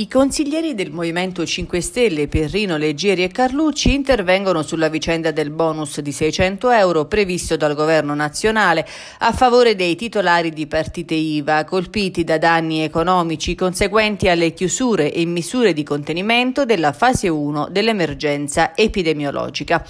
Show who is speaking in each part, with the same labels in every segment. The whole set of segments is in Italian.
Speaker 1: I consiglieri del Movimento 5 Stelle Perrino, Leggeri e Carlucci intervengono sulla vicenda del bonus di 600 euro previsto dal governo nazionale a favore dei titolari di partite IVA colpiti da danni economici conseguenti alle chiusure e misure di contenimento della fase 1 dell'emergenza epidemiologica.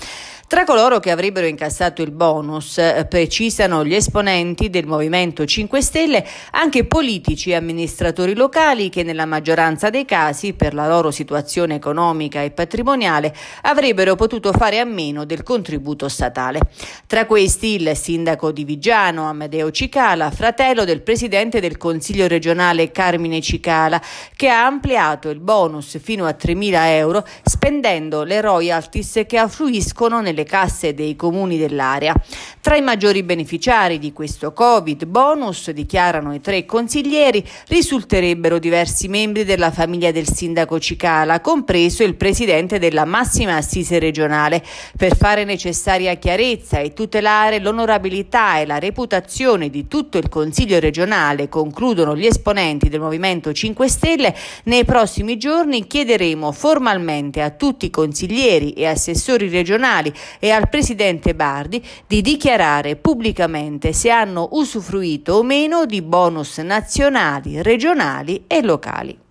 Speaker 1: Tra coloro che avrebbero incassato il bonus, eh, precisano gli esponenti del Movimento 5 Stelle, anche politici e amministratori locali che nella maggioranza dei dei casi, per la loro situazione economica e patrimoniale, avrebbero potuto fare a meno del contributo statale. Tra questi il sindaco di Vigiano, Amedeo Cicala, fratello del presidente del Consiglio regionale Carmine Cicala, che ha ampliato il bonus fino a 3.000 euro spendendo le royalties che affluiscono nelle casse dei comuni dell'area. Tra i maggiori beneficiari di questo Covid bonus, dichiarano i tre consiglieri, risulterebbero diversi membri della famiglia famiglia del sindaco Cicala, compreso il presidente della massima assise regionale, per fare necessaria chiarezza e tutelare l'onorabilità e la reputazione di tutto il Consiglio regionale, concludono gli esponenti del Movimento 5 Stelle, nei prossimi giorni chiederemo formalmente a tutti i consiglieri e assessori regionali e al presidente Bardi di dichiarare pubblicamente se hanno usufruito o meno di bonus nazionali, regionali e locali.